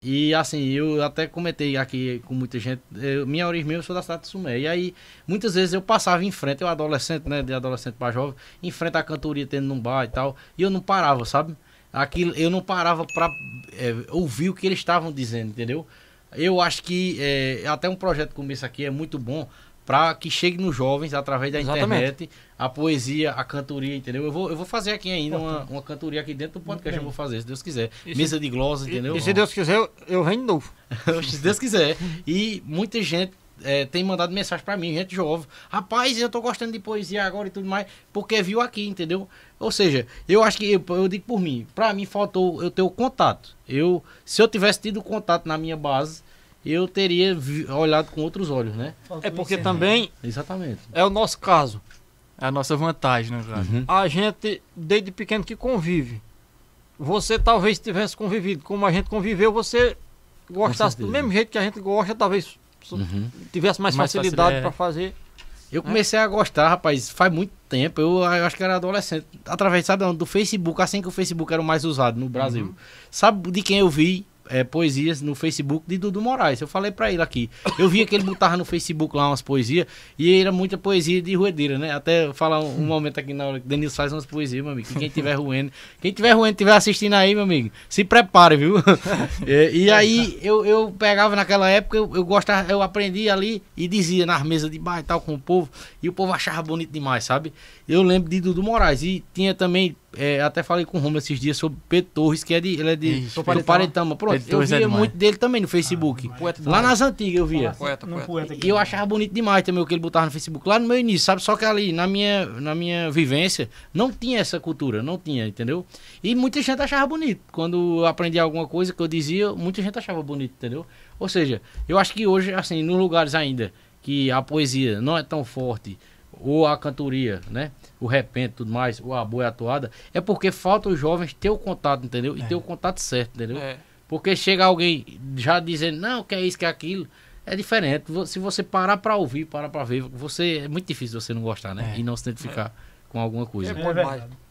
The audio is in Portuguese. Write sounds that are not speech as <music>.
E assim, eu até comentei aqui com muita gente, eu, minha origem mesmo, eu sou da cidade de Sumé. E aí, muitas vezes eu passava em frente, eu adolescente, né, de adolescente para jovem, em frente à cantoria tendo num bar e tal, e eu não parava, sabe? Aquilo, eu não parava para é, ouvir o que eles estavam dizendo, entendeu? Eu acho que é, até um projeto como esse aqui é muito bom, para que chegue nos jovens através da Exatamente. internet a poesia, a cantoria, entendeu? Eu vou, eu vou fazer aqui ainda uma, uma cantoria aqui dentro do podcast, eu vou fazer, se Deus quiser. E Mesa se, de glosa, entendeu? E, se Deus quiser, eu, eu venho de novo. <laughs> se Deus quiser. E muita gente é, tem mandado mensagem para mim, gente jovem. Rapaz, eu tô gostando de poesia agora e tudo mais, porque viu aqui, entendeu? Ou seja, eu acho que, eu, eu digo por mim, para mim faltou eu ter o contato. Eu, se eu tivesse tido contato na minha base, eu teria olhado com outros olhos, né? É porque também. Exatamente. É o nosso caso. É a nossa vantagem, né, cara? Uhum. A gente, desde pequeno, que convive. Você talvez tivesse convivido. Como a gente conviveu, você gostasse do mesmo jeito que a gente gosta, talvez uhum. tivesse mais, mais facilidade é. para fazer. Eu né? comecei é. a gostar, rapaz, faz muito tempo. Eu, eu, acho que era adolescente. Através, sabe, do Facebook, assim que o Facebook era o mais usado no Brasil. Uhum. Sabe de quem eu vi? é, poesias no Facebook de Dudu Moraes. Eu falei para ele aqui. Eu via que ele botava no Facebook lá umas poesias e era muita poesia de ruedeira, né? Até falar um, um momento aqui na hora que o Denilson faz umas poesias, meu amigo. quem tiver ruendo, quem tiver ruendo, tiver assistindo aí, meu amigo, se prepare, viu? e, <laughs> é, e, aí eu, eu pegava naquela época, eu, eu gostava, eu aprendi ali e dizia nas mesas de bar e tal com o povo e o povo achava bonito demais, sabe? Eu lembro de Dudu Moraes e tinha também é, até falei com o Romulo esses dias sobre Pedro Torres, que é de, ele é de Ixi, do Paretama. Paretama. Pronto, eu é via é muito dele também no Facebook. Ah, poeta, lá nas antigas eu via. Poeta, poeta. E eu achava bonito demais também o que ele botava no Facebook, lá no meu início, sabe? Só que ali, na minha, na minha vivência, não tinha essa cultura, não tinha, entendeu? E muita gente achava bonito. Quando eu aprendi alguma coisa que eu dizia, muita gente achava bonito, entendeu? Ou seja, eu acho que hoje, assim, nos lugares ainda que a poesia não é tão forte, ou a cantoria, né? O repente, tudo mais, o a boa atuada, é porque falta os jovens ter o contato, entendeu? E é. ter o contato certo, entendeu? É. Porque chega alguém já dizendo, não, que é isso, que é aquilo, é diferente. Se você parar para ouvir, parar para ver, você é muito difícil você não gostar, né? É. E não se identificar é. com alguma coisa. É, é